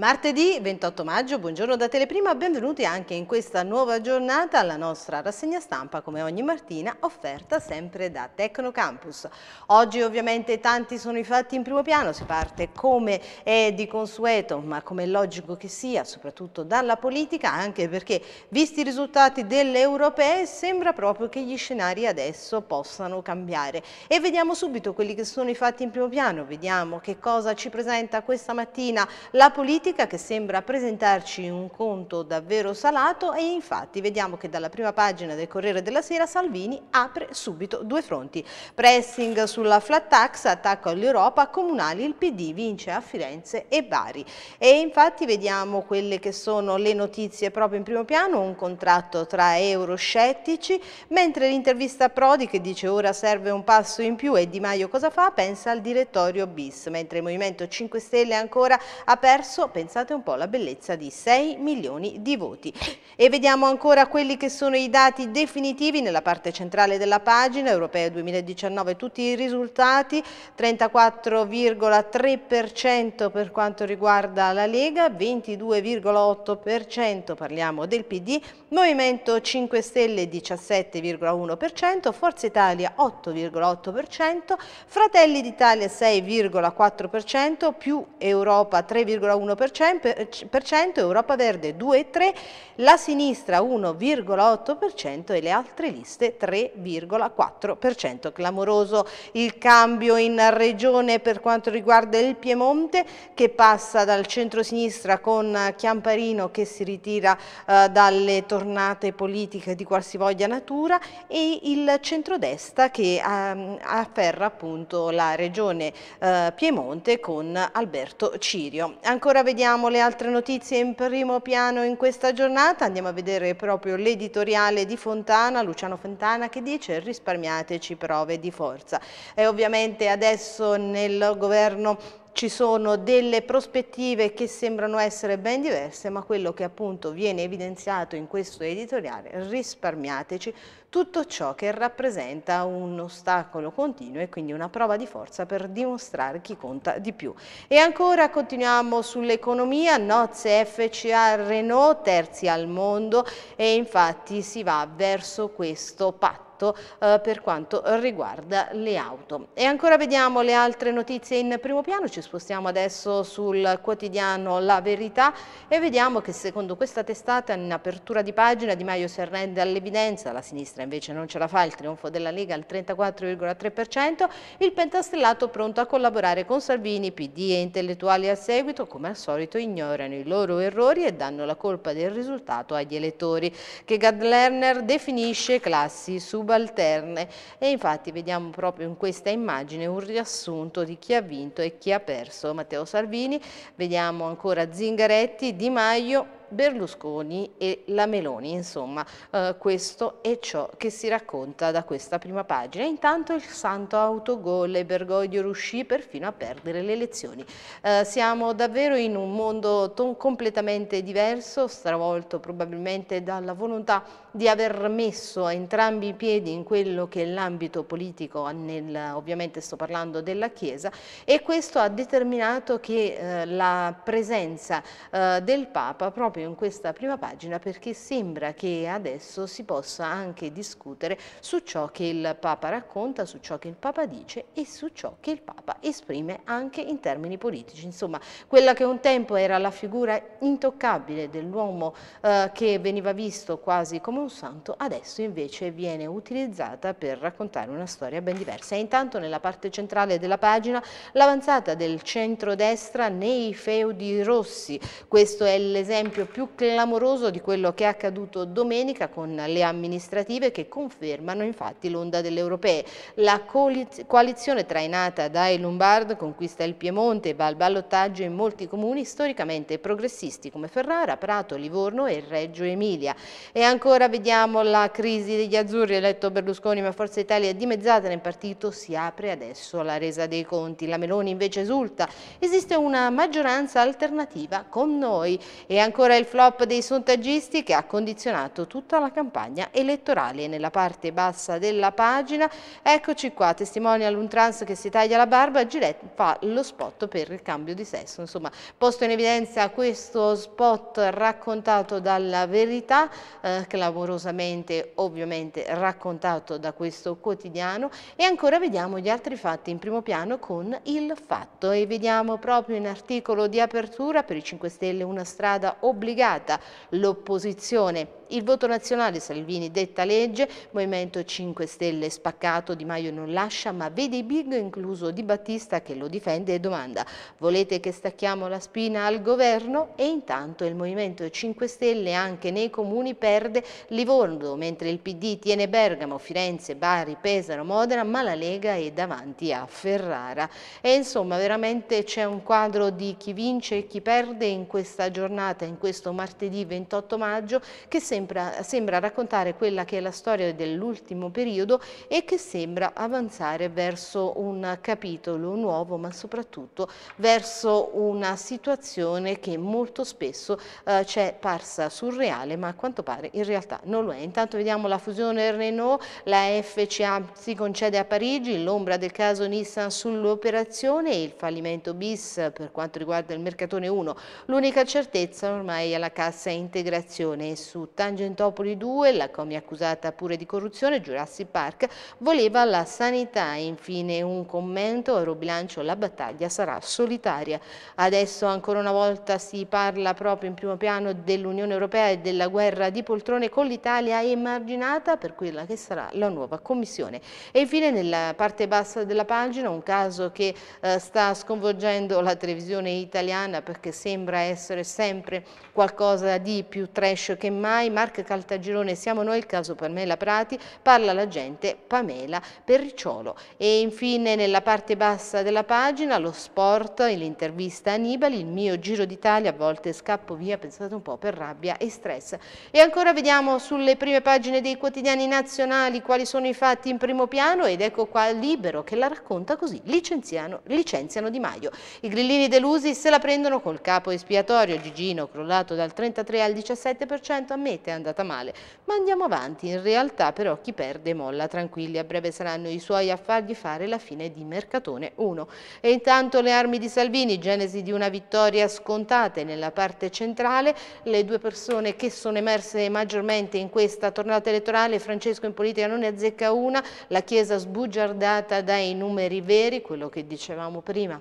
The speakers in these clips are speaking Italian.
Martedì 28 maggio, buongiorno da Teleprima, benvenuti anche in questa nuova giornata alla nostra rassegna stampa come ogni mattina offerta sempre da Tecnocampus. Oggi ovviamente tanti sono i fatti in primo piano, si parte come è di consueto ma come è logico che sia, soprattutto dalla politica anche perché visti i risultati delle europee sembra proprio che gli scenari adesso possano cambiare e vediamo subito quelli che sono i fatti in primo piano, vediamo che cosa ci presenta questa mattina la politica matematica che sembra presentarci un conto davvero salato e infatti vediamo che dalla prima pagina del Corriere della Sera Salvini apre subito due fronti. Pressing sulla flat tax, attacco all'Europa, comunali, il PD vince a Firenze e Bari. E infatti vediamo quelle che sono le notizie proprio in primo piano, un contratto tra euroscettici, mentre l'intervista Prodi che dice ora serve un passo in più e Di Maio cosa fa? Pensa al direttorio bis, mentre il Movimento 5 Stelle ancora ha perso per pensate un po', la bellezza di 6 milioni di voti. E vediamo ancora quelli che sono i dati definitivi nella parte centrale della pagina, Europea 2019, tutti i risultati, 34,3% per quanto riguarda la Lega, 22,8% parliamo del PD, Movimento 5 Stelle 17,1%, Forza Italia 8,8%, Fratelli d'Italia 6,4%, più Europa 3,1%, 1,5%, Europa Verde 2,3%, la sinistra 1,8% e le altre liste 3,4%. Clamoroso il cambio in regione per quanto riguarda il Piemonte che passa dal centro-sinistra con Chiamparino che si ritira eh, dalle tornate politiche di qualsivoglia natura e il centrodestra che ehm, afferra appunto la regione eh, Piemonte con Alberto Cirio. Ancora vediamo vediamo le altre notizie in primo piano in questa giornata, andiamo a vedere proprio l'editoriale di Fontana, Luciano Fontana che dice risparmiateci prove di forza. E ovviamente adesso nel governo ci sono delle prospettive che sembrano essere ben diverse, ma quello che appunto viene evidenziato in questo editoriale, risparmiateci tutto ciò che rappresenta un ostacolo continuo e quindi una prova di forza per dimostrare chi conta di più. E ancora continuiamo sull'economia, nozze FCA Renault, terzi al mondo e infatti si va verso questo patto fatto eh, per quanto riguarda le auto. E ancora vediamo le altre notizie in primo piano, ci spostiamo adesso sul quotidiano La Verità e vediamo che secondo questa testata in apertura di pagina Di Maio si arrende all'evidenza, la sinistra invece non ce la fa, il trionfo della Lega al 34,3%, il pentastellato pronto a collaborare con Salvini, PD e intellettuali a seguito, come al solito ignorano i loro errori e danno la colpa del risultato agli elettori, che Gadlerner definisce classi sub subalterne e infatti vediamo proprio in questa immagine un riassunto di chi ha vinto e chi ha perso Matteo Salvini, vediamo ancora Zingaretti, Di Maio Berlusconi e la Meloni, insomma eh, questo è ciò che si racconta da questa prima pagina. Intanto il santo autogol e Bergoglio riuscì perfino a perdere le elezioni. Eh, siamo davvero in un mondo completamente diverso, stravolto probabilmente dalla volontà di aver messo entrambi i piedi in quello che è l'ambito politico, nel, ovviamente sto parlando della Chiesa, e questo ha determinato che eh, la presenza eh, del Papa proprio proprio in questa prima pagina perché sembra che adesso si possa anche discutere su ciò che il Papa racconta, su ciò che il Papa dice e su ciò che il Papa esprime anche in termini politici. Insomma, quella che un tempo era la figura intoccabile dell'uomo eh, che veniva visto quasi come un santo, adesso invece viene utilizzata per raccontare una storia ben diversa. E intanto nella parte centrale della pagina l'avanzata del centrodestra nei feudi rossi. Questo è l'esempio più clamoroso di quello che è accaduto domenica con le amministrative che confermano infatti l'onda delle europee. La coalizione trainata dai Lombard conquista il Piemonte e va al ballottaggio in molti comuni storicamente progressisti come Ferrara, Prato, Livorno e Reggio Emilia. E ancora vediamo la crisi degli azzurri, eletto Berlusconi ma Forza Italia è dimezzata nel partito, si apre adesso la resa dei conti. La Meloni invece esulta, esiste una maggioranza alternativa con noi e ancora il il flop dei sondaggisti che ha condizionato tutta la campagna elettorale. Nella parte bassa della pagina, eccoci qua, testimonia trans che si taglia la barba, Gillette fa lo spot per il cambio di sesso. Insomma, posto in evidenza questo spot raccontato dalla verità, eh, clamorosamente ovviamente raccontato da questo quotidiano e ancora vediamo gli altri fatti in primo piano con il fatto e vediamo proprio in articolo di apertura per i 5 Stelle una strada obbligatoria obbligata l'opposizione il voto nazionale Salvini detta legge, Movimento 5 Stelle spaccato, Di Maio non lascia ma vede i big incluso Di Battista che lo difende e domanda volete che stacchiamo la spina al governo? E intanto il Movimento 5 Stelle anche nei comuni perde Livorno mentre il PD tiene Bergamo, Firenze, Bari, Pesaro, Modena ma la Lega è davanti a Ferrara. E insomma veramente c'è un quadro di chi vince e chi perde in questa giornata, in questo martedì 28 maggio che sembra sembra, sembra raccontare quella che è la storia dell'ultimo periodo e che sembra avanzare verso un capitolo nuovo ma soprattutto verso una situazione che molto spesso eh, c'è parsa surreale ma a quanto pare in realtà non lo è. Intanto vediamo la fusione Renault, la FCA si concede a Parigi, l'ombra del caso Nissan sull'operazione e il fallimento bis per quanto riguarda il mercatone 1. L'unica certezza ormai è la cassa integrazione su Tanzania. Tangentopoli 2, la Comi accusata pure di corruzione, Jurassic Park voleva la sanità. Infine un commento, Eurobilancio la battaglia sarà solitaria. Adesso ancora una volta si parla proprio in primo piano dell'Unione Europea e della guerra di poltrone con l'Italia emarginata per quella che sarà la nuova Commissione. E infine nella parte bassa della pagina un caso che eh, sta sconvolgendo la televisione italiana perché sembra essere sempre qualcosa di più trash che mai, ma Marca Caltagirone siamo noi, il caso Pamela Prati, parla la gente Pamela Perricciolo. E infine nella parte bassa della pagina lo sport, e l'intervista Anibali, il mio giro d'Italia, a volte scappo via, pensate un po', per rabbia e stress. E ancora vediamo sulle prime pagine dei quotidiani nazionali quali sono i fatti in primo piano ed ecco qua Libero che la racconta così, licenziano, licenziano Di Maio. I grillini delusi se la prendono col capo espiatorio, Gigino crollato dal 33 al 17% ammette niente è andata male, ma andiamo avanti, in realtà però chi perde molla tranquilli, a breve saranno i suoi a fargli fare la fine di Mercatone 1. E intanto le armi di Salvini, genesi di una vittoria scontata nella parte centrale, le due persone che sono emerse maggiormente in questa tornata elettorale, Francesco in politica non ne azzecca una, la Chiesa sbugiardata dai numeri veri, quello che dicevamo prima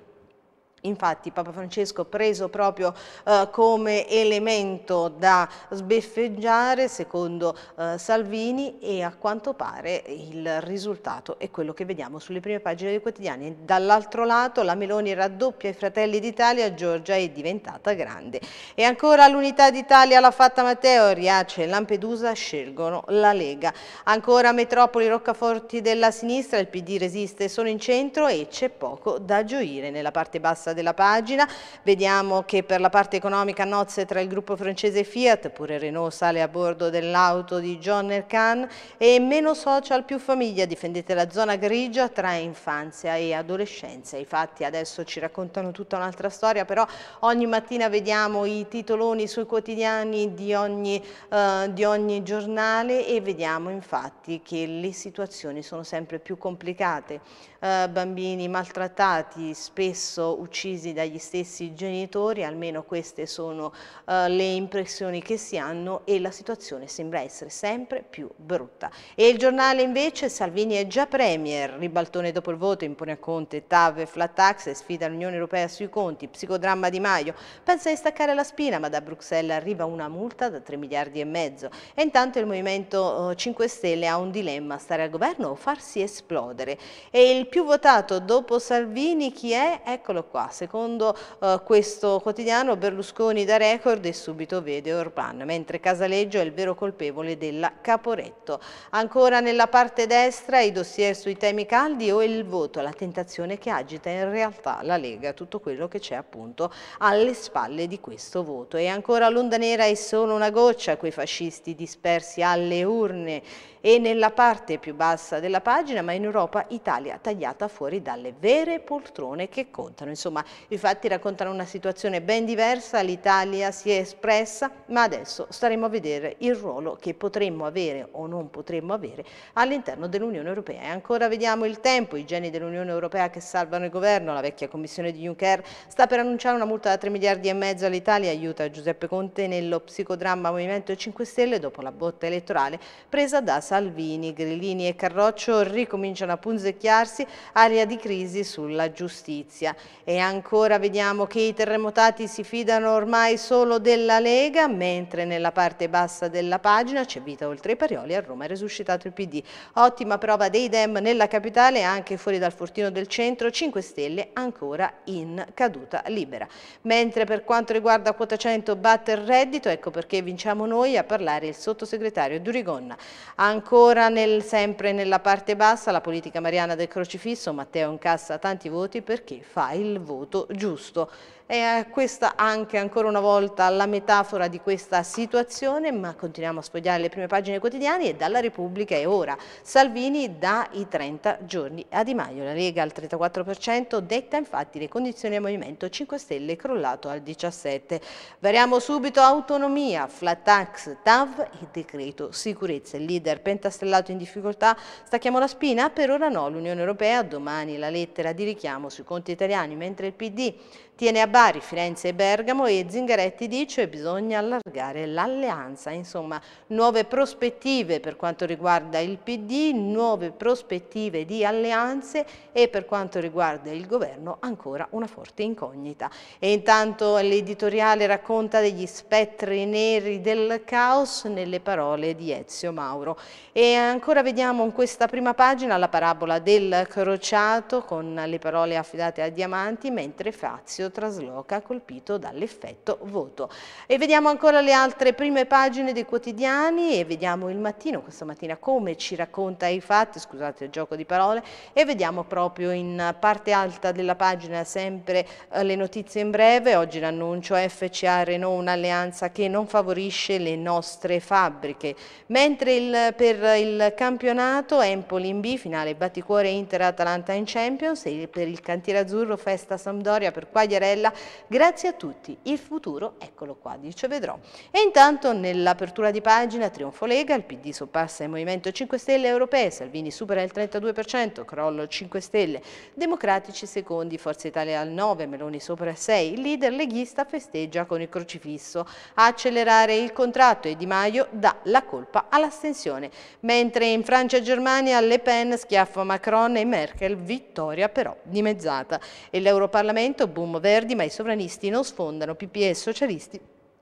Infatti Papa Francesco, preso proprio eh, come elemento da sbeffeggiare, secondo eh, Salvini, e a quanto pare il risultato è quello che vediamo sulle prime pagine dei quotidiani. Dall'altro lato la Meloni raddoppia i fratelli d'Italia, Giorgia è diventata grande. E ancora l'unità d'Italia l'ha fatta Matteo, Riace e Lampedusa scelgono la Lega. Ancora Metropoli, Roccaforti della sinistra, il PD resiste solo in centro e c'è poco da gioire nella parte bassa bassa della pagina. Vediamo che per la parte economica nozze tra il gruppo francese Fiat, pure Renault sale a bordo dell'auto di John Erkan e meno social più famiglia, difendete la zona grigia tra infanzia e adolescenza. I fatti adesso ci raccontano tutta un'altra storia, però ogni mattina vediamo i titoloni sui quotidiani di ogni, eh, di ogni giornale e vediamo infatti che le situazioni sono sempre più complicate. Eh, bambini maltrattati, spesso uccisi dagli stessi genitori, almeno queste sono eh, le impressioni che si hanno e la situazione sembra essere sempre più brutta. E il giornale invece, Salvini è già premier, ribaltone dopo il voto, impone a Conte TAV e flat tax e sfida l'Unione Europea sui conti, psicodramma di Maio, pensa di staccare la spina ma da Bruxelles arriva una multa da 3 miliardi e mezzo e intanto il Movimento 5 eh, Stelle ha un dilemma, stare al governo o farsi esplodere e il più votato dopo Salvini chi è? Eccolo qua, secondo eh, questo quotidiano Berlusconi da record e subito vede Orban, mentre Casaleggio è il vero colpevole della Caporetto. Ancora nella parte destra i dossier sui temi caldi o il voto, la tentazione che agita in realtà la Lega, tutto quello che c'è appunto alle spalle di questo voto. E ancora l'onda nera è solo una goccia, quei fascisti dispersi alle urne e nella parte più bassa della pagina, ma in Europa Italia taglia tagliata fuori dalle vere poltrone che contano. Insomma, i fatti raccontano una situazione ben diversa, l'Italia si è espressa, ma adesso staremo a vedere il ruolo che potremmo avere o non potremmo avere all'interno dell'Unione Europea. E ancora vediamo il tempo, i geni dell'Unione Europea che salvano il governo, la vecchia commissione di Juncker sta per annunciare una multa da 3 miliardi e mezzo all'Italia, aiuta Giuseppe Conte nello psicodramma Movimento 5 Stelle dopo la botta elettorale presa da Salvini, Grillini e Carroccio ricominciano a punzecchiarsi area di crisi sulla giustizia. E ancora vediamo che i terremotati si fidano ormai solo della Lega, mentre nella parte bassa della pagina c'è vita oltre i parioli, a Roma è resuscitato il PD. Ottima prova dei Dem nella capitale anche fuori dal fortino del centro, 5 Stelle ancora in caduta libera. Mentre per quanto riguarda quota 100 batte il reddito, ecco perché vinciamo noi a parlare il sottosegretario Durigonna. Ancora nel, sempre nella parte bassa la politica mariana del crocifisso fisso, Matteo incassa tanti voti perché fa il voto giusto è eh, questa anche ancora una volta la metafora di questa situazione, ma continuiamo a sfogliare le prime pagine quotidiane e dalla Repubblica è ora. Salvini dà i 30 giorni a Di Maio, la Lega al 34%, detta infatti le condizioni al Movimento 5 Stelle crollato al 17%. Variamo subito autonomia, flat tax, TAV e decreto sicurezza. Il leader pentastellato in difficoltà, stacchiamo la spina? Per ora no, l'Unione Europea, domani la lettera di richiamo sui conti italiani, mentre il PD tiene a Bari, Firenze e Bergamo e Zingaretti dice bisogna allargare l'alleanza. Insomma, nuove prospettive per quanto riguarda il PD, nuove prospettive di alleanze e per quanto riguarda il governo ancora una forte incognita. E intanto l'editoriale racconta degli spettri neri del caos nelle parole di Ezio Mauro. E ancora vediamo in questa prima pagina la parabola del crociato con le parole affidate a Diamanti mentre Fazio Trasloca colpito dall'effetto voto. E vediamo ancora le altre prime pagine dei quotidiani e vediamo il mattino, questa mattina come ci racconta i fatti, scusate il gioco di parole, e vediamo proprio in parte alta della pagina sempre eh, le notizie in breve, oggi l'annuncio FCA Renault un'alleanza che non favorisce le nostre fabbriche, mentre il, per il campionato Empoli in B, finale batticuore Inter-Atalanta in Champions e per il cantiere azzurro festa Sampdoria per Quagliarella Mattarella. Grazie a tutti, il futuro eccolo qua, dice Vedrò. E intanto nell'apertura di pagina Trionfo Lega, il PD soppassa il Movimento 5 Stelle europee, Salvini supera il 32%, crollo 5 Stelle, Democratici secondi, Forza Italia al 9, Meloni sopra 6, il leader leghista festeggia con il crocifisso. A accelerare il contratto e Di Maio dà la colpa all'astensione, mentre in Francia e Germania Le Pen schiaffa Macron e Merkel, vittoria però dimezzata. E l'Europarlamento, boom Verdi, ma i sovranisti non sfondano PPS socialisti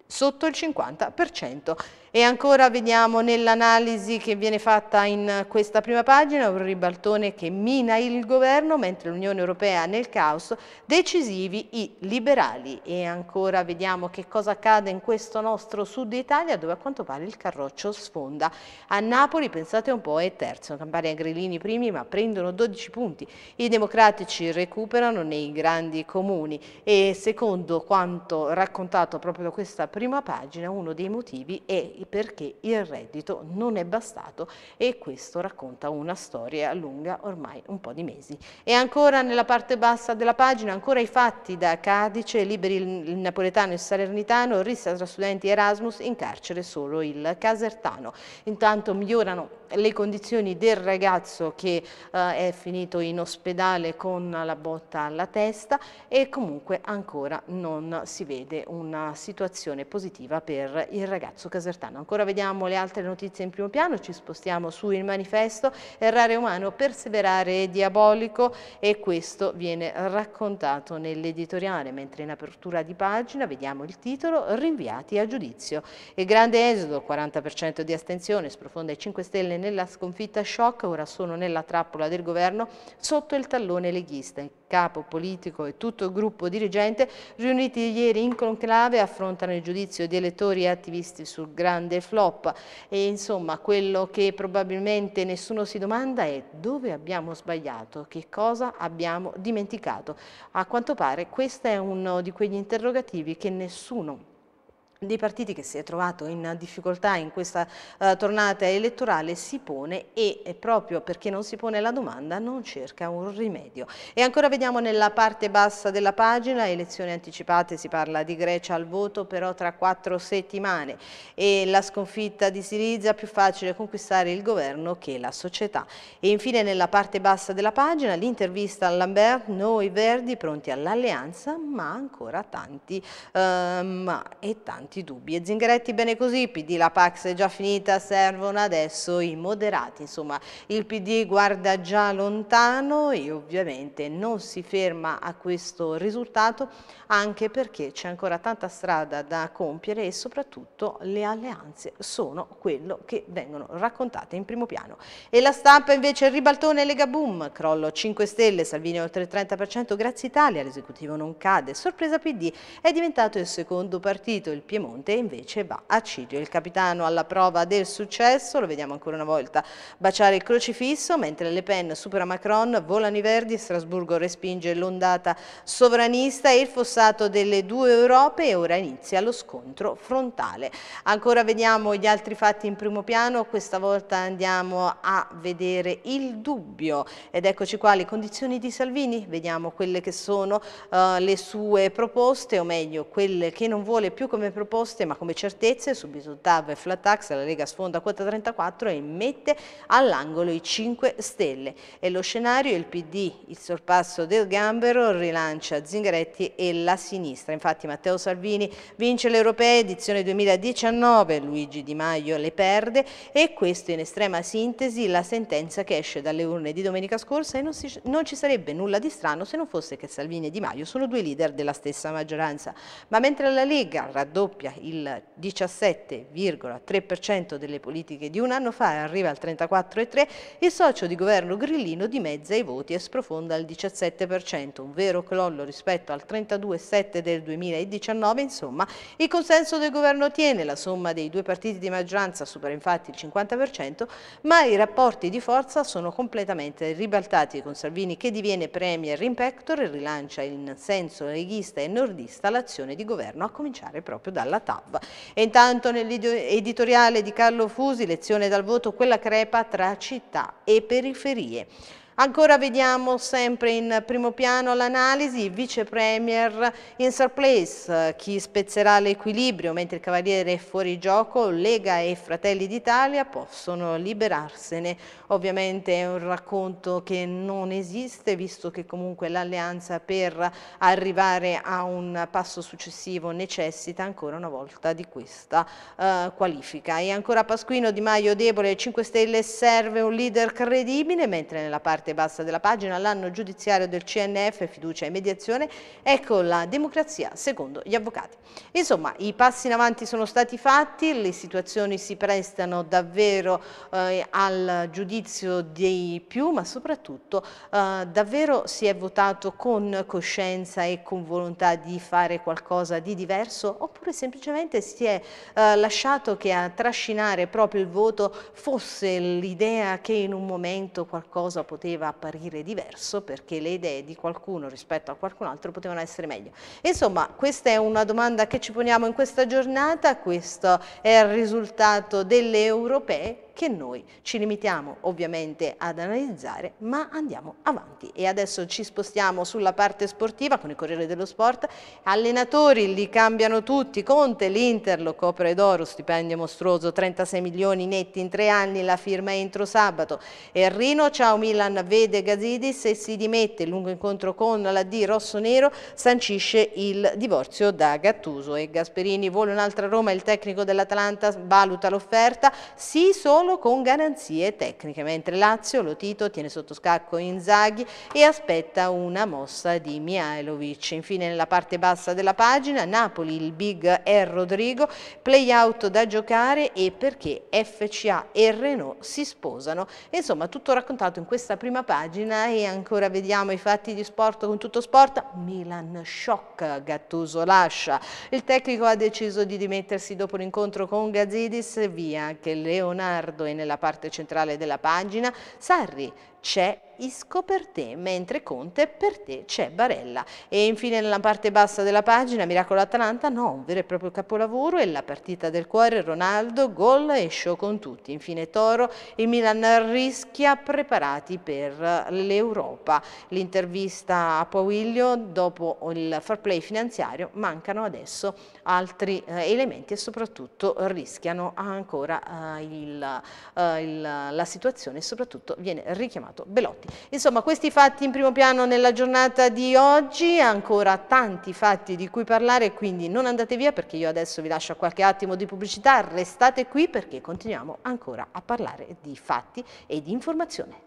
sotto il 50%. E ancora vediamo nell'analisi che viene fatta in questa prima pagina un ribaltone che mina il governo mentre l'Unione Europea nel caos, decisivi i liberali. E ancora vediamo che cosa accade in questo nostro sud Italia dove a quanto pare il carroccio sfonda. A Napoli pensate un po' è terzo, Campania e Grillini primi ma prendono 12 punti. I democratici recuperano nei grandi comuni e secondo quanto raccontato proprio da questa prima pagina uno dei motivi è perché il reddito non è bastato e questo racconta una storia lunga ormai un po' di mesi. E ancora nella parte bassa della pagina, ancora i fatti da Cadice, liberi il napoletano e il salernitano, rissa tra studenti Erasmus, in carcere solo il casertano. Intanto migliorano le condizioni del ragazzo che eh, è finito in ospedale con la botta alla testa e comunque ancora non si vede una situazione positiva per il ragazzo casertano. Ancora vediamo le altre notizie in primo piano, ci spostiamo su il manifesto, errare umano, perseverare è diabolico e questo viene raccontato nell'editoriale, mentre in apertura di pagina vediamo il titolo Rinviati a giudizio. E grande esodo, 40% di astensione, sprofonda i 5 Stelle nella sconfitta shock, ora sono nella trappola del governo, sotto il tallone leghista. Il capo politico e tutto il gruppo dirigente, riuniti ieri in conclave, affrontano il giudizio di elettori e attivisti sul grande flop. E insomma, quello che probabilmente nessuno si domanda è dove abbiamo sbagliato, che cosa abbiamo dimenticato. A quanto pare questo è uno di quegli interrogativi che nessuno dei partiti che si è trovato in difficoltà in questa uh, tornata elettorale si pone e proprio perché non si pone la domanda non cerca un rimedio. E ancora vediamo nella parte bassa della pagina, elezioni anticipate, si parla di Grecia al voto però tra quattro settimane e la sconfitta di Siriza più facile conquistare il governo che la società. E infine nella parte bassa della pagina l'intervista a Lambert, noi Verdi pronti all'alleanza ma ancora tanti um, e tanti tanti dubbi. E Zingaretti bene così, PD la Pax è già finita, servono adesso i moderati. Insomma, il PD guarda già lontano e ovviamente non si ferma a questo risultato anche perché c'è ancora tanta strada da compiere e soprattutto le alleanze sono quello che vengono raccontate in primo piano. E la stampa invece ribaltone Lega Boom, crollo 5 Stelle, Salvini oltre il 30%, grazie Italia, l'esecutivo non cade, sorpresa PD, è diventato il secondo partito, il piano Piemonte invece va a Ciglio. Il capitano alla prova del successo, lo vediamo ancora una volta, baciare il crocifisso, mentre Le Pen supera Macron, volano i verdi, Strasburgo respinge l'ondata sovranista e il fossato delle due Europe e ora inizia lo scontro frontale. Ancora vediamo gli altri fatti in primo piano, questa volta andiamo a vedere il dubbio ed eccoci qua le condizioni di Salvini, vediamo quelle che sono uh, le sue proposte o meglio quelle che non vuole più come proposte proposte ma come certezze su Bisotab e Flat Tax la Lega sfonda quota 34 e mette all'angolo i 5 stelle. E lo scenario il PD, il sorpasso del Gambero, rilancia Zingaretti e la sinistra. Infatti Matteo Salvini vince le europee edizione 2019, Luigi Di Maio le perde e questo in estrema sintesi la sentenza che esce dalle urne di domenica scorsa e non, si, non ci sarebbe nulla di strano se non fosse che Salvini e Di Maio sono due leader della stessa maggioranza. Ma mentre la Lega raddoppia doppia il 17,3% delle politiche di un anno fa e arriva al 34,3%, il socio di governo Grillino dimezza i voti e sprofonda il 17%, un vero crollo rispetto al 32,7% del 2019, insomma il consenso del governo tiene, la somma dei due partiti di maggioranza supera infatti il 50%, ma i rapporti di forza sono completamente ribaltati con Salvini che diviene premier in pector e rilancia in senso leghista e nordista l'azione di governo a cominciare proprio dal alla TAV. E intanto nell'editoriale di Carlo Fusi, lezione dal voto, quella crepa tra città e periferie. Ancora vediamo sempre in primo piano l'analisi, vice premier in surplace, chi spezzerà l'equilibrio mentre il Cavaliere è fuori gioco, Lega e Fratelli d'Italia possono liberarsene. Ovviamente è un racconto che non esiste visto che comunque l'alleanza per arrivare a un passo successivo necessita ancora una volta di questa eh, qualifica. E ancora Pasquino Di Maio debole, 5 Stelle serve un leader credibile mentre nella parte parte bassa della pagina, l'anno giudiziario del CNF, fiducia e mediazione, ecco la democrazia secondo gli avvocati. Insomma, i passi in avanti sono stati fatti, le situazioni si prestano davvero eh, al giudizio dei più, ma soprattutto eh, davvero si è votato con coscienza e con volontà di fare qualcosa di diverso oppure semplicemente si è eh, lasciato che a trascinare proprio il voto fosse l'idea che in un momento qualcosa poteva poteva apparire diverso perché le idee di qualcuno rispetto a qualcun altro potevano essere meglio. Insomma, questa è una domanda che ci poniamo in questa giornata, questo è il risultato delle europee che noi ci limitiamo ovviamente ad analizzare, ma andiamo avanti. E adesso ci spostiamo sulla parte sportiva con il Corriere dello Sport. Allenatori li cambiano tutti, Conte, l'Inter lo copre d'oro, stipendio mostruoso, 36 milioni netti in tre anni, la firma entro sabato. Errino, ciao Milan, vede Gazidis e si dimette, lungo incontro con la D rosso-nero, sancisce il divorzio da Gattuso. E Gasperini vuole un'altra Roma, il tecnico dell'Atalanta valuta l'offerta, sì solo solo con garanzie tecniche, mentre Lazio, Lotito, tiene sotto scacco Inzaghi e aspetta una mossa di Mihailovic. Infine nella parte bassa della pagina Napoli, il big è Rodrigo, play out da giocare e perché FCA e Renault si sposano. Insomma tutto raccontato in questa prima pagina e ancora vediamo i fatti di sport con tutto sport. Milan shock, Gattuso lascia. Il tecnico ha deciso di dimettersi dopo l'incontro con Gazidis via anche Leonardo e nella parte centrale della pagina, Sarri c'è Isco per te, mentre Conte per te c'è Barella. E infine nella parte bassa della pagina Miracolo Atalanta, no, un vero e proprio capolavoro e la partita del cuore, Ronaldo, gol e show con tutti. Infine Toro, il Milan rischia preparati per l'Europa. L'intervista a Paviglio dopo il fair play finanziario mancano adesso altri eh, elementi e soprattutto rischiano ancora eh, il, eh, il, la situazione soprattutto viene richiamata chiamato Belotti. Insomma, questi fatti in primo piano nella giornata di oggi, ancora tanti fatti di cui parlare, quindi non andate via perché io adesso vi lascio qualche attimo di pubblicità, restate qui perché continuiamo ancora a parlare di fatti e di informazione.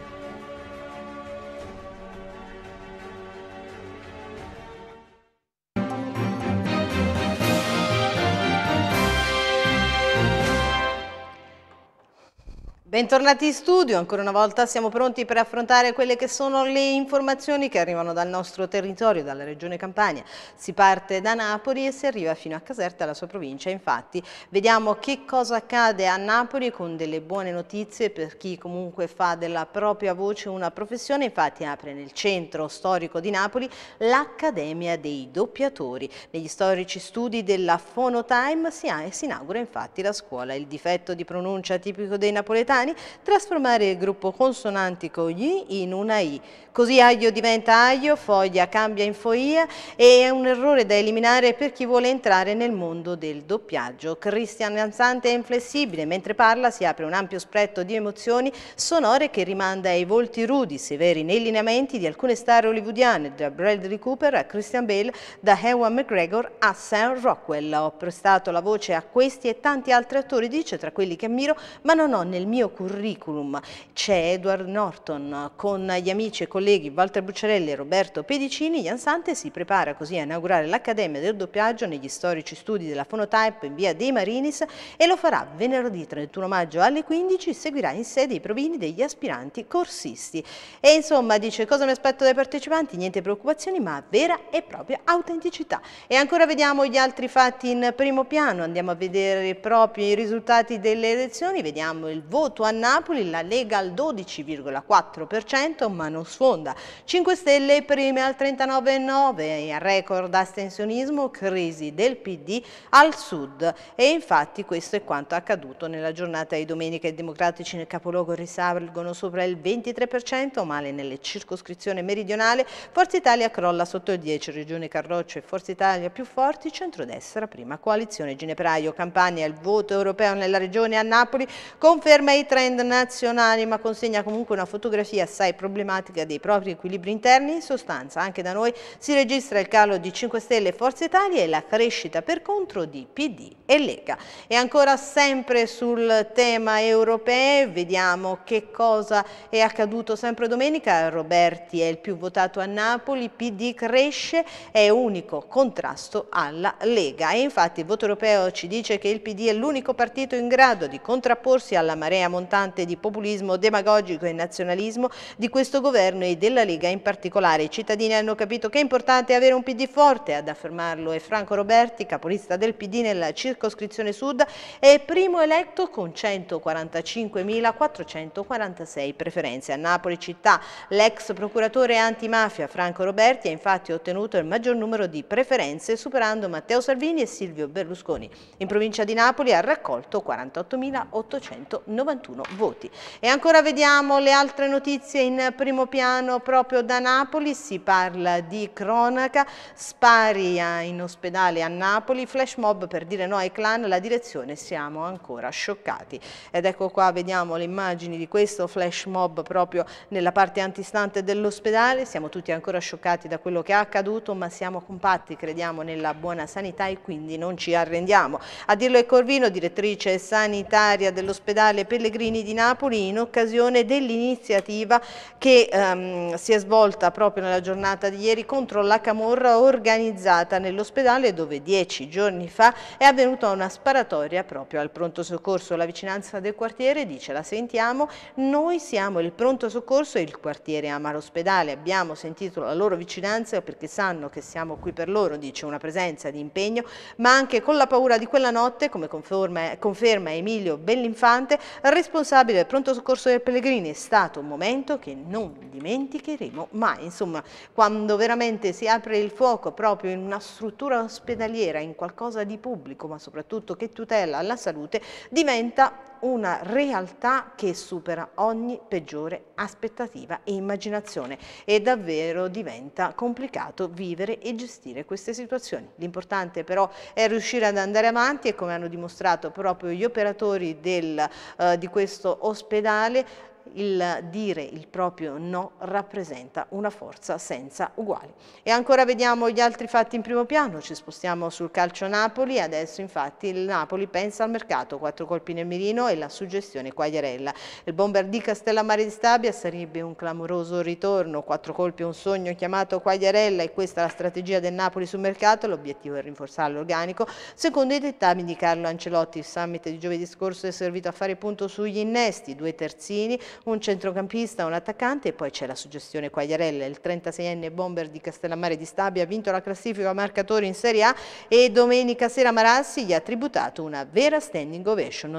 Bentornati in studio, ancora una volta siamo pronti per affrontare quelle che sono le informazioni che arrivano dal nostro territorio, dalla regione Campania. Si parte da Napoli e si arriva fino a Caserta, la sua provincia. Infatti vediamo che cosa accade a Napoli con delle buone notizie per chi comunque fa della propria voce una professione. Infatti apre nel centro storico di Napoli l'Accademia dei Doppiatori. Negli storici studi della Phonotime si, ha, si inaugura infatti la scuola. Il difetto di pronuncia tipico dei napoletani italiani, trasformare il gruppo consonantico gli in una i. Così aglio diventa aglio, foglia cambia in foia e è un errore da eliminare per chi vuole entrare nel mondo del doppiaggio. Cristian Lanzante è inflessibile, mentre parla si apre un ampio spettro di emozioni sonore che rimanda ai volti rudi, severi nei lineamenti di alcune star hollywoodiane, da Bradley Cooper a Christian Bale, da Ewan McGregor a Sam Rockwell. Ho prestato la voce a questi e tanti altri attori, dice, tra quelli che ammiro, ma non ho nel mio curriculum c'è Edward Norton con gli amici e colleghi Walter Bucciarelli e Roberto Pedicini, Jan Sante si prepara così a inaugurare l'Accademia del doppiaggio negli storici studi della Fonotype in via dei Marinis e lo farà venerdì 31 maggio alle 15, seguirà in sede i provini degli aspiranti corsisti. E insomma dice cosa mi aspetto dai partecipanti? Niente preoccupazioni ma vera e propria autenticità. E ancora vediamo gli altri fatti in primo piano, andiamo a vedere proprio i risultati delle elezioni, vediamo il voto voto a Napoli, la Lega al 12,4% ma non sfonda. 5 Stelle prime al 39,9%, record astensionismo, crisi del PD al sud. E infatti questo è quanto accaduto nella giornata di domenica. I democratici nel capoluogo risalgono sopra il 23%, male nelle circoscrizioni meridionali. Forza Italia crolla sotto il 10%, Regione Carroccio e Forza Italia più forti, centrodestra prima coalizione Ginepraio. Campania, il voto europeo nella regione a Napoli conferma i trend nazionali ma consegna comunque una fotografia assai problematica dei propri equilibri interni in sostanza anche da noi si registra il calo di 5 Stelle e Forza Italia e la crescita per contro di PD e Lega e ancora sempre sul tema europeo vediamo che cosa è accaduto sempre domenica Roberti è il più votato a Napoli PD cresce è unico contrasto alla Lega e infatti il voto europeo ci dice che il PD è l'unico partito in grado di contrapporsi alla marea mondiale montante di populismo demagogico e nazionalismo di questo governo e della Lega in particolare. I cittadini hanno capito che è importante avere un PD forte, ad affermarlo e Franco Roberti, capolista del PD nella circoscrizione sud è primo eletto con 145.446 preferenze. A Napoli città l'ex procuratore antimafia Franco Roberti ha infatti ottenuto il maggior numero di preferenze superando Matteo Salvini e Silvio Berlusconi. In provincia di Napoli ha raccolto 48.891 41 voti. E ancora vediamo le altre notizie in primo piano proprio da Napoli, si parla di cronaca, spari in ospedale a Napoli, flash mob per dire no ai clan, la direzione siamo ancora scioccati. Ed ecco qua vediamo le immagini di questo flash mob proprio nella parte antistante dell'ospedale, siamo tutti ancora scioccati da quello che è accaduto ma siamo compatti, crediamo nella buona sanità e quindi non ci arrendiamo. A dirlo è Corvino, direttrice sanitaria dell'ospedale Pellegrini, Pellegrini di Napoli in occasione dell'iniziativa che ehm, si è svolta proprio nella giornata di ieri contro la camorra organizzata nell'ospedale dove dieci giorni fa è avvenuta una sparatoria proprio al pronto soccorso. La vicinanza del quartiere dice la sentiamo, noi siamo il pronto soccorso e il quartiere ama l'ospedale, abbiamo sentito la loro vicinanza perché sanno che siamo qui per loro, dice una presenza di impegno, ma anche con la paura di quella notte, come conferma, conferma Emilio Bellinfante, responsabile del pronto soccorso dei Pellegrini è stato un momento che non dimenticheremo mai. Insomma, quando veramente si apre il fuoco proprio in una struttura ospedaliera, in qualcosa di pubblico, ma soprattutto che tutela la salute, diventa una realtà che supera ogni peggiore aspettativa e immaginazione e davvero diventa complicato vivere e gestire queste situazioni. L'importante però è riuscire ad andare avanti e come hanno dimostrato proprio gli operatori del, eh, di questo ospedale il dire il proprio no rappresenta una forza senza uguali. E ancora vediamo gli altri fatti in primo piano, ci spostiamo sul calcio Napoli, adesso infatti il Napoli pensa al mercato, quattro colpi nel mirino e la suggestione Quagliarella. Il bomber di Castellammare di Stabia sarebbe un clamoroso ritorno, quattro colpi un sogno chiamato Quagliarella e questa è la strategia del Napoli sul mercato, l'obiettivo è rinforzare l'organico. Secondo i dettami di Carlo Ancelotti, il summit di giovedì scorso è servito a fare punto sugli innesti, due terzini, un centrocampista, un attaccante e poi c'è la suggestione Quagliarella, il 36enne bomber di Castellammare di Stabia ha vinto la classifica marcatori in Serie A e domenica sera Marassi gli ha tributato una vera standing ovation.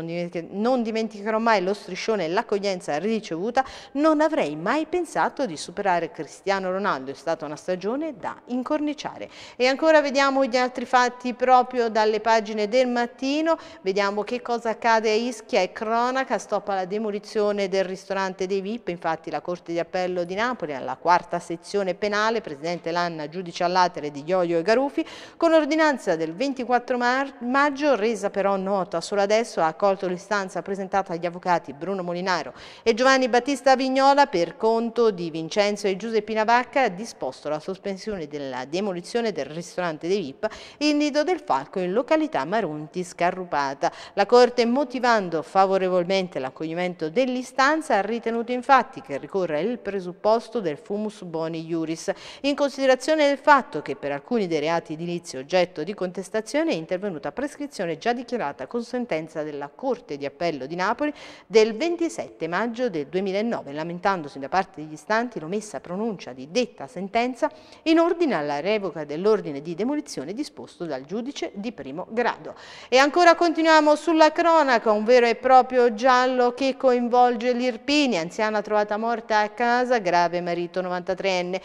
Non, dimenticherò mai lo striscione e l'accoglienza ricevuta, non avrei mai pensato di superare Cristiano Ronaldo, è stata una stagione da incorniciare. E ancora vediamo gli altri fatti proprio dalle pagine del mattino, vediamo che cosa accade a Ischia e Cronaca, stoppa la demolizione del ristorante ristorante dei VIP, infatti la Corte di Appello di Napoli, alla quarta sezione penale, presidente Lanna, giudice all'atere di Gioio e Garufi, con ordinanza del 24 maggio, resa però nota solo adesso, ha accolto l'istanza presentata agli avvocati Bruno Molinaro e Giovanni Battista Vignola per conto di Vincenzo e Giuseppina Vacca, ha disposto la sospensione della demolizione del ristorante dei VIP, il nido del Falco in località Marunti Scarrupata. La Corte, motivando favorevolmente l'accoglimento dell'istanza, ha ritenuto infatti che ricorra il presupposto del fumus boni iuris, in considerazione del fatto che per alcuni dei reati edilizi oggetto di contestazione è intervenuta prescrizione già dichiarata con sentenza della Corte di Appello di Napoli del 27 maggio del 2009, lamentandosi da parte degli istanti l'omessa pronuncia di detta sentenza in ordine alla revoca dell'ordine di demolizione disposto dal giudice di primo grado. E ancora continuiamo sulla cronaca, un vero e proprio giallo che coinvolge l'IRP Serpini, anziana trovata morta a casa, grave marito 93enne.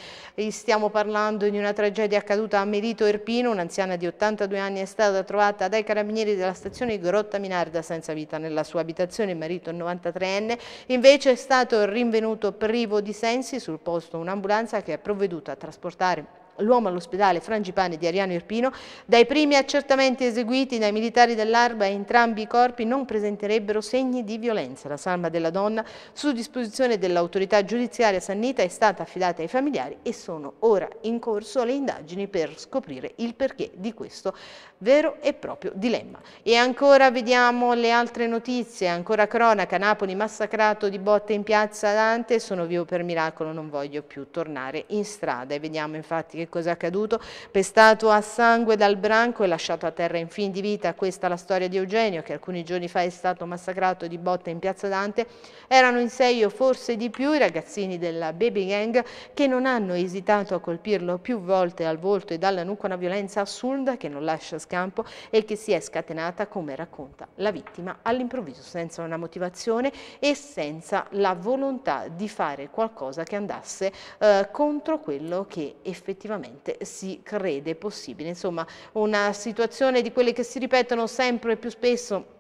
Stiamo parlando di una tragedia accaduta a Merito Erpino, un'anziana di 82 anni è stata trovata dai carabinieri della stazione Grotta Minarda senza vita nella sua abitazione, marito 93enne invece è stato rinvenuto privo di sensi sul posto un'ambulanza che è provveduta a trasportare l'uomo all'ospedale Frangipane di Ariano Irpino, dai primi accertamenti eseguiti dai militari dell'Arba entrambi i corpi non presenterebbero segni di violenza. La salma della donna su disposizione dell'autorità giudiziaria Sannita è stata affidata ai familiari e sono ora in corso le indagini per scoprire il perché di questo vero e proprio dilemma. E ancora vediamo le altre notizie, ancora cronaca, Napoli massacrato di botte in piazza Dante, sono vivo per miracolo, non voglio più tornare in strada. E vediamo infatti che cosa è accaduto, pestato a sangue dal branco e lasciato a terra in fin di vita, questa è la storia di Eugenio che alcuni giorni fa è stato massacrato di botte in piazza Dante, erano in sei o forse di più i ragazzini della Baby Gang che non hanno esitato a colpirlo più volte al volto e dalla nuca una violenza assurda che non lascia scrivere scampo e che si è scatenata, come racconta la vittima, all'improvviso senza una motivazione e senza la volontà di fare qualcosa che andasse eh, contro quello che effettivamente si crede possibile. Insomma, una situazione di quelle che si ripetono sempre più spesso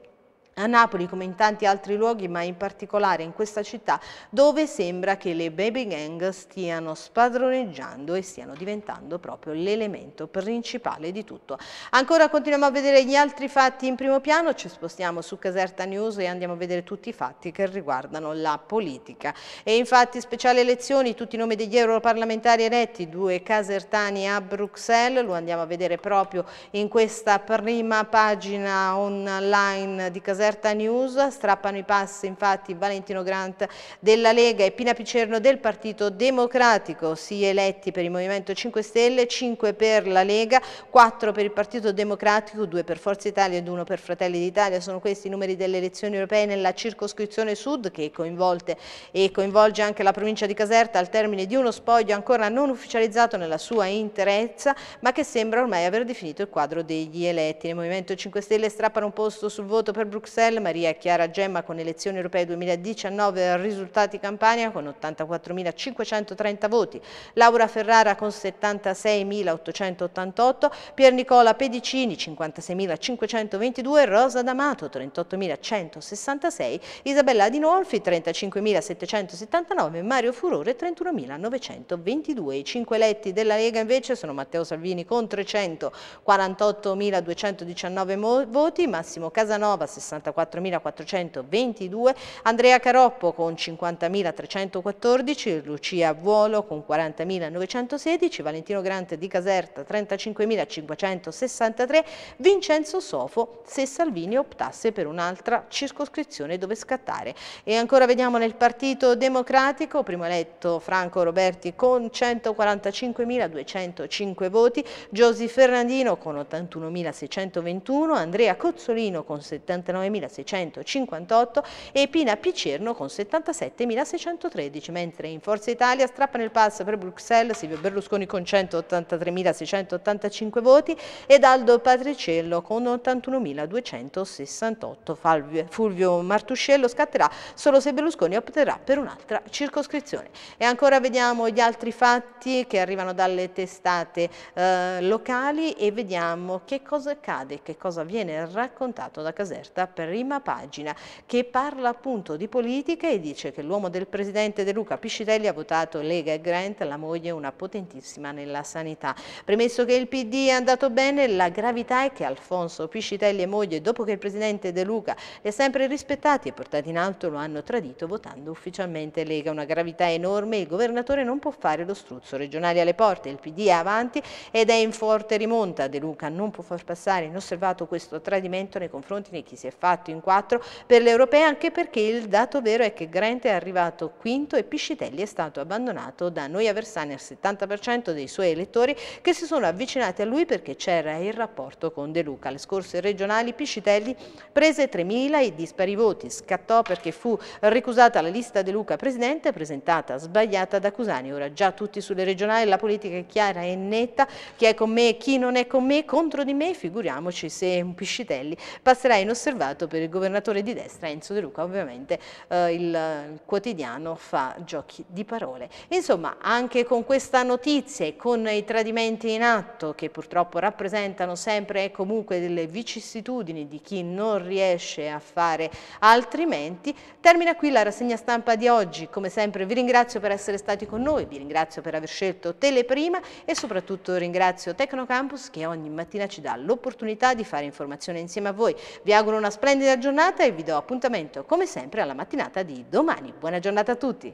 a Napoli come in tanti altri luoghi ma in particolare in questa città dove sembra che le baby gang stiano spadroneggiando e stiano diventando proprio l'elemento principale di tutto. Ancora continuiamo a vedere gli altri fatti in primo piano, ci spostiamo su Caserta News e andiamo a vedere tutti i fatti che riguardano la politica e infatti speciali elezioni, tutti i nomi degli europarlamentari eletti, due casertani a Bruxelles, lo andiamo a vedere proprio in questa prima pagina online di Caserta Caserta News, strappano i passi infatti Valentino Grant della Lega e Pina Picerno del Partito Democratico, si eletti per il Movimento 5 Stelle, 5 per la Lega, 4 per il Partito Democratico, 2 per Forza Italia ed 1 per Fratelli d'Italia, sono questi i numeri delle elezioni europee nella circoscrizione sud che coinvolte e coinvolge anche la provincia di Caserta al termine di uno spoglio ancora non ufficializzato nella sua interezza ma che sembra ormai aver definito il quadro degli eletti. Il Movimento 5 Stelle strappano un posto sul voto per Bruxelles Bruxelles, Maria Chiara Gemma con elezioni europee 2019 risultati Campania con 84.530 voti, Laura Ferrara con 76.888, Pier Nicola Pedicini 56.522, Rosa D'Amato 38.166, Isabella Adinolfi 35.779, Mario Furore 31.922. I cinque eletti della Lega invece sono Matteo Salvini con 348.219 voti, Massimo Casanova 60 54.422, Andrea Caroppo con 50.314, Lucia Vuolo con 40.916, Valentino Grante di Caserta 35.563, Vincenzo Sofo se Salvini optasse per un'altra circoscrizione dove scattare. E ancora vediamo nel Partito Democratico, primo eletto Franco Roberti con 145.205 voti, Giosi Fernandino con 81.621, Andrea Cozzolino con 79.000 7658 e Pina Picerno con 77.613, mentre in Forza Italia strappa nel pass per Bruxelles Silvio Berlusconi con 183.685 voti ed Aldo Patriciello con 81.268. Fulvio Martuscello scatterà solo se Berlusconi opterà per un'altra circoscrizione. E ancora vediamo gli altri fatti che arrivano dalle testate eh, locali e vediamo che cosa accade, che cosa viene raccontato da Caserta prima pagina che parla appunto di politica e dice che l'uomo del presidente De Luca Piscitelli ha votato Lega e Grant, la moglie una potentissima nella sanità. Premesso che il PD è andato bene, la gravità è che Alfonso Piscitelli e moglie, dopo che il presidente De Luca li ha sempre rispettati e portati in alto, lo hanno tradito votando ufficialmente Lega. Una gravità enorme, il governatore non può fare lo struzzo. Regionali alle porte, il PD è avanti ed è in forte rimonta. De Luca non può far passare inosservato questo tradimento nei confronti di chi si è fatto fatto in quattro per le europee anche perché il dato vero è che Grant è arrivato quinto e Piscitelli è stato abbandonato da noi avversani al 70% dei suoi elettori che si sono avvicinati a lui perché c'era il rapporto con De Luca. Alle scorse regionali Piscitelli prese 3.000 e dispari voti, scattò perché fu ricusata la lista De Luca presidente presentata sbagliata da Cusani. Ora già tutti sulle regionali la politica è chiara e netta, chi è con me chi non è con me, contro di me, figuriamoci se un Piscitelli passerà inosservato candidato per il governatore di destra Enzo De Luca, ovviamente eh, eh, il quotidiano fa giochi di parole. Insomma, anche con questa notizia e con i tradimenti in atto che purtroppo rappresentano sempre e comunque delle vicissitudini di chi non riesce a fare altrimenti, termina qui la rassegna stampa di oggi. Come sempre vi ringrazio per essere stati con noi, vi ringrazio per aver scelto Teleprima e soprattutto ringrazio Tecnocampus che ogni mattina ci dà l'opportunità di fare informazione insieme a voi. Vi auguro una splendida splendida giornata e vi do appuntamento come sempre alla mattinata di domani. Buona giornata a tutti!